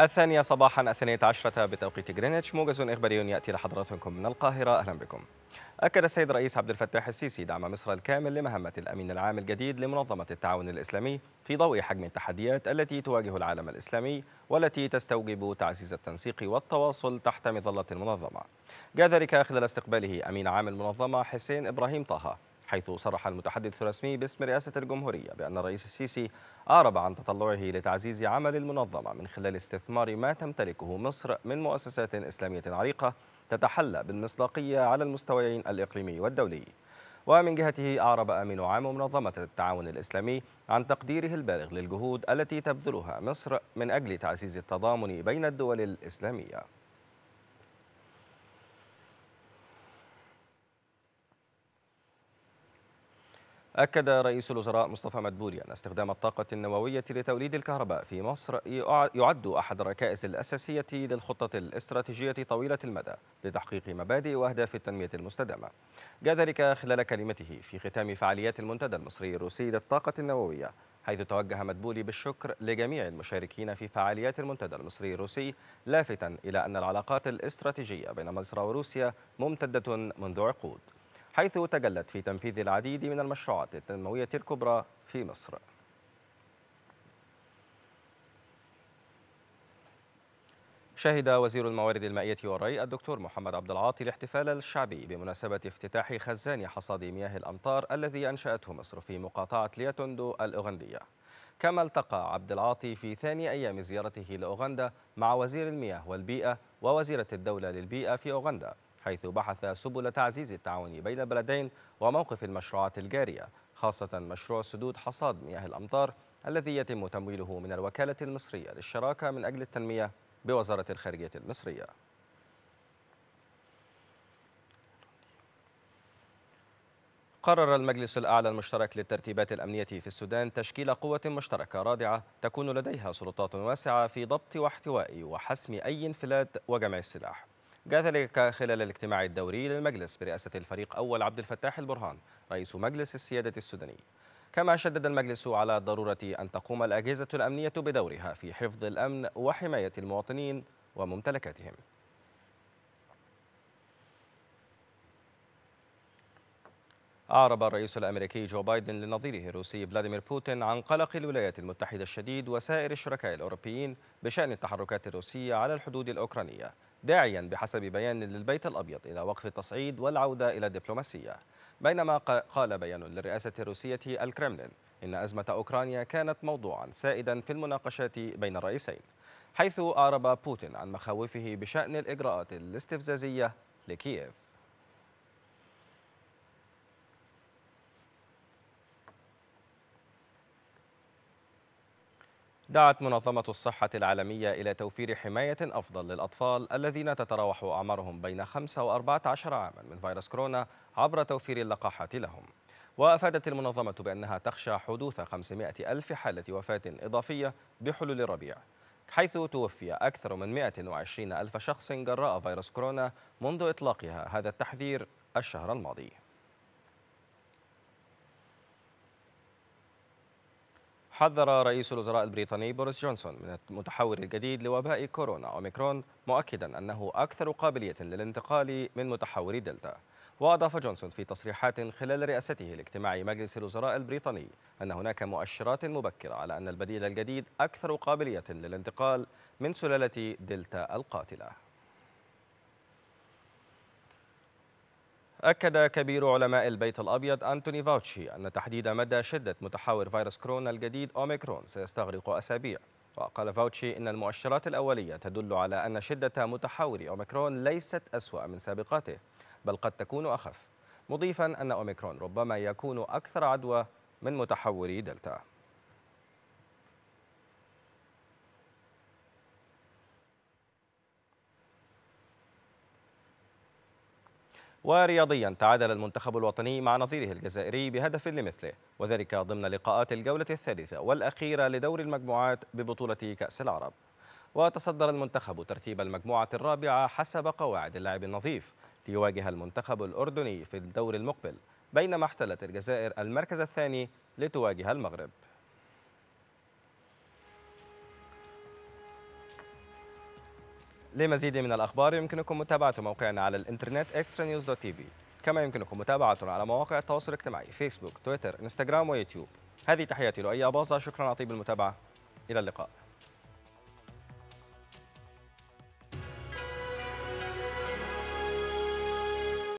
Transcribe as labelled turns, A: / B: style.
A: الثانية صباحا الثانية عشرة بتوقيت غرينتش موجز إخباري يأتي لحضراتكم من القاهرة أهلا بكم أكد السيد الرئيس عبد الفتاح السيسي دعم مصر الكامل لمهمة الأمين العام الجديد لمنظمة التعاون الإسلامي في ضوء حجم التحديات التي تواجه العالم الإسلامي والتي تستوجب تعزيز التنسيق والتواصل تحت مظلة المنظمة جاء ذلك خلال استقباله أمين عام المنظمة حسين إبراهيم طه حيث صرح المتحدث الرسمي باسم رئاسة الجمهورية بأن الرئيس السيسي أعرب عن تطلعه لتعزيز عمل المنظمة من خلال استثمار ما تمتلكه مصر من مؤسسات إسلامية عريقة تتحلى بالمصداقية على المستويين الإقليمي والدولي ومن جهته أعرب أمين عام منظمة التعاون الإسلامي عن تقديره البالغ للجهود التي تبذلها مصر من أجل تعزيز التضامن بين الدول الإسلامية أكد رئيس الوزراء مصطفى مدبولي أن استخدام الطاقة النووية لتوليد الكهرباء في مصر يعد أحد الركائز الأساسية للخطة الاستراتيجية طويلة المدى لتحقيق مبادئ وأهداف التنمية المستدامة. جاء ذلك خلال كلمته في ختام فعاليات المنتدى المصري الروسي للطاقة النووية حيث توجه مدبولي بالشكر لجميع المشاركين في فعاليات المنتدى المصري الروسي لافتا إلى أن العلاقات الاستراتيجية بين مصر وروسيا ممتدة منذ عقود حيث تجلت في تنفيذ العديد من المشروعات التنموية الكبرى في مصر شهد وزير الموارد المائية والري الدكتور محمد عبد العاطي الاحتفال الشعبي بمناسبة افتتاح خزان حصاد مياه الأمطار الذي أنشأته مصر في مقاطعة لياتوندو الأوغندية كما التقى عبد العاطي في ثاني أيام زيارته لأوغندا مع وزير المياه والبيئة ووزيرة الدولة للبيئة في أوغندا حيث بحث سبل تعزيز التعاون بين البلدين وموقف المشروعات الجارية خاصة مشروع سدود حصاد مياه الأمطار الذي يتم تمويله من الوكالة المصرية للشراكة من أجل التنمية بوزارة الخارجية المصرية قرر المجلس الأعلى المشترك للترتيبات الأمنية في السودان تشكيل قوة مشتركة رادعة تكون لديها سلطات واسعة في ضبط واحتواء وحسم أي انفلات وجمع السلاح جاء ذلك خلال الاجتماع الدوري للمجلس برئاسة الفريق أول عبد الفتاح البرهان رئيس مجلس السيادة السوداني كما شدد المجلس على ضرورة أن تقوم الأجهزة الأمنية بدورها في حفظ الأمن وحماية المواطنين وممتلكاتهم أعرب الرئيس الأمريكي جو بايدن لنظيره الروسي فلاديمير بوتين عن قلق الولايات المتحدة الشديد وسائر الشركاء الأوروبيين بشأن التحركات الروسية على الحدود الأوكرانية داعيا بحسب بيان للبيت الأبيض إلى وقف التصعيد والعودة إلى الدبلوماسية بينما قال بيان للرئاسة الروسية الكرملين إن أزمة أوكرانيا كانت موضوعا سائدا في المناقشات بين الرئيسين حيث أعرب بوتين عن مخاوفه بشأن الإجراءات الاستفزازية لكييف دعت منظمة الصحة العالمية إلى توفير حماية أفضل للأطفال الذين تتراوح أعمارهم بين 5 و 14 عاما من فيروس كورونا عبر توفير اللقاحات لهم وأفادت المنظمة بأنها تخشى حدوث 500 ألف حالة وفاة إضافية بحلول الربيع حيث توفي أكثر من 120 ألف شخص جراء فيروس كورونا منذ إطلاقها هذا التحذير الشهر الماضي حذر رئيس الوزراء البريطاني بوريس جونسون من المتحور الجديد لوباء كورونا أوميكرون مؤكدا أنه أكثر قابلية للانتقال من متحور دلتا وأضاف جونسون في تصريحات خلال رئاسته لاجتماع مجلس الوزراء البريطاني أن هناك مؤشرات مبكرة على أن البديل الجديد أكثر قابلية للانتقال من سلالة دلتا القاتلة أكد كبير علماء البيت الأبيض أنتوني فاوتشي أن تحديد مدى شدة متحور فيروس كورونا الجديد أوميكرون سيستغرق أسابيع وقال فاوتشي إن المؤشرات الأولية تدل على أن شدة متحور أوميكرون ليست أسوأ من سابقاته بل قد تكون أخف مضيفا أن أوميكرون ربما يكون أكثر عدوى من متحوري دلتا ورياضيا تعادل المنتخب الوطني مع نظيره الجزائري بهدف لمثله وذلك ضمن لقاءات الجولة الثالثة والأخيرة لدور المجموعات ببطولة كأس العرب وتصدر المنتخب ترتيب المجموعة الرابعة حسب قواعد اللعب النظيف ليواجه المنتخب الأردني في الدور المقبل بينما احتلت الجزائر المركز الثاني لتواجه المغرب لمزيد من الأخبار يمكنكم متابعة موقعنا على الإنترنت اكسترا نيوز دوت تي في كما يمكنكم متابعتنا على مواقع التواصل الاجتماعي فيسبوك تويتر انستغرام ويوتيوب هذه تحياتي لؤي أباظة شكرا على طيب المتابعة إلى اللقاء